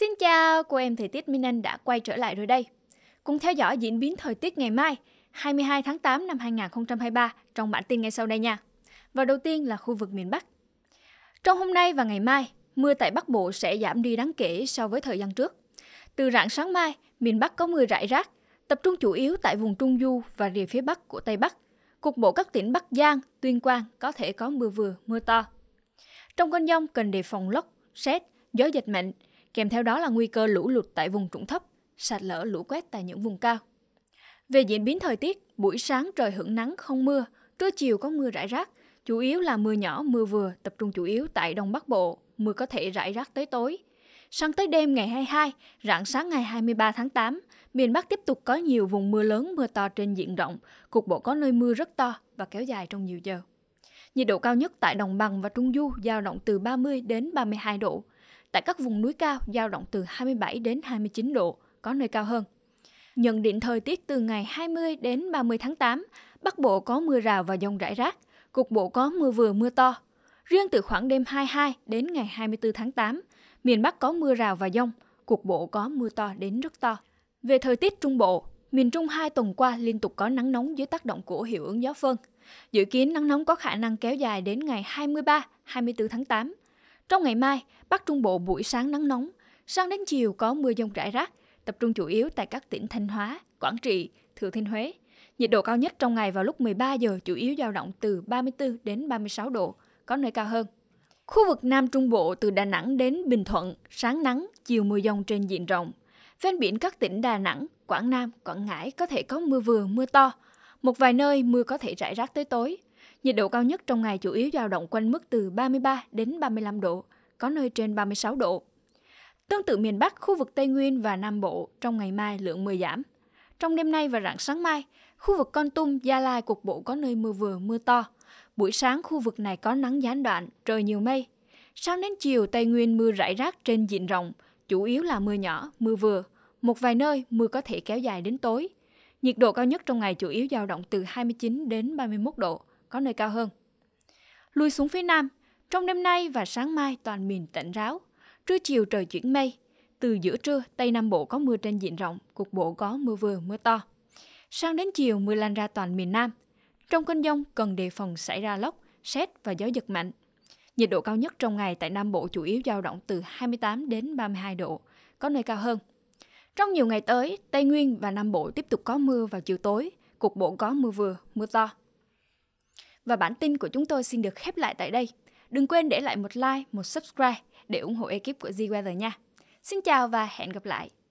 Xin chào, cô em thời tiết Minh Anh đã quay trở lại rồi đây. Cùng theo dõi diễn biến thời tiết ngày mai, 22 tháng 8 năm 2023 trong bản tin ngay sau đây nha. Và đầu tiên là khu vực miền Bắc. Trong hôm nay và ngày mai, mưa tại Bắc Bộ sẽ giảm đi đáng kể so với thời gian trước. Từ rạng sáng mai, miền Bắc có mưa rải rác, tập trung chủ yếu tại vùng Trung Du và rìa phía Bắc của Tây Bắc. Cục bộ các tỉnh Bắc Giang, Tuyên Quang có thể có mưa vừa, mưa to. Trong cơn dông cần đề phòng lốc, xét gió giật mạnh, kèm theo đó là nguy cơ lũ lụt tại vùng trũng thấp, sạt lở lũ quét tại những vùng cao. Về diễn biến thời tiết, buổi sáng trời hưởng nắng không mưa, trưa chiều có mưa rải rác, chủ yếu là mưa nhỏ, mưa vừa, tập trung chủ yếu tại Đông Bắc Bộ, mưa có thể rải rác tới tối. Sang tới đêm ngày 22, rạng sáng ngày 23 tháng 8, miền Bắc tiếp tục có nhiều vùng mưa lớn, mưa to trên diện rộng, cục bộ có nơi mưa rất to và kéo dài trong nhiều giờ. Nhiệt độ cao nhất tại đồng bằng và trung du dao động từ 30 đến 32 độ, Tại các vùng núi cao giao động từ 27 đến 29 độ, có nơi cao hơn. Nhận định thời tiết từ ngày 20 đến 30 tháng 8, Bắc Bộ có mưa rào và dông rải rác, cục bộ có mưa vừa mưa to. Riêng từ khoảng đêm 22 đến ngày 24 tháng 8, miền Bắc có mưa rào và dông, cục bộ có mưa to đến rất to. Về thời tiết Trung Bộ, miền Trung hai tuần qua liên tục có nắng nóng dưới tác động của hiệu ứng gió phơn. Dự kiến nắng nóng có khả năng kéo dài đến ngày 23, 24 tháng 8, trong ngày mai, Bắc Trung Bộ buổi sáng nắng nóng, sang đến chiều có mưa dông rải rác, tập trung chủ yếu tại các tỉnh Thanh Hóa, Quảng Trị, Thừa Thiên Huế. Nhiệt độ cao nhất trong ngày vào lúc 13 giờ chủ yếu dao động từ 34 đến 36 độ, có nơi cao hơn. Khu vực Nam Trung Bộ từ Đà Nẵng đến Bình Thuận, sáng nắng, chiều mưa dông trên diện rộng. Ven biển các tỉnh Đà Nẵng, Quảng Nam, Quảng Ngãi có thể có mưa vừa, mưa to. Một vài nơi mưa có thể rải rác tới tối. Nhiệt độ cao nhất trong ngày chủ yếu dao động quanh mức từ 33 đến 35 độ, có nơi trên 36 độ. Tương tự miền Bắc, khu vực Tây Nguyên và Nam Bộ, trong ngày mai lượng mưa giảm. Trong đêm nay và rạng sáng mai, khu vực Con Tum, Gia Lai cục bộ có nơi mưa vừa, mưa to. Buổi sáng khu vực này có nắng gián đoạn, trời nhiều mây. Sáng đến chiều, Tây Nguyên mưa rải rác trên diện rộng, chủ yếu là mưa nhỏ, mưa vừa. Một vài nơi mưa có thể kéo dài đến tối. Nhiệt độ cao nhất trong ngày chủ yếu dao động từ 29 đến 31 độ, có nơi cao hơn. Lùi xuống phía nam, trong đêm nay và sáng mai toàn miền tạnh ráo, trưa chiều trời chuyển mây, từ giữa trưa Tây Nam Bộ có mưa trên diện rộng, cục bộ có mưa vừa mưa to. Sang đến chiều mưa lan ra toàn miền Nam. Trong cơn dông cần đề phòng xảy ra lốc, xét và gió giật mạnh. Nhiệt độ cao nhất trong ngày tại Nam Bộ chủ yếu dao động từ 28 đến 32 độ, có nơi cao hơn. Trong nhiều ngày tới, Tây Nguyên và Nam Bộ tiếp tục có mưa vào chiều tối, cục bộ có mưa vừa, mưa to. Và bản tin của chúng tôi xin được khép lại tại đây. Đừng quên để lại một like, một subscribe để ủng hộ ekip của Z-Weather nha. Xin chào và hẹn gặp lại!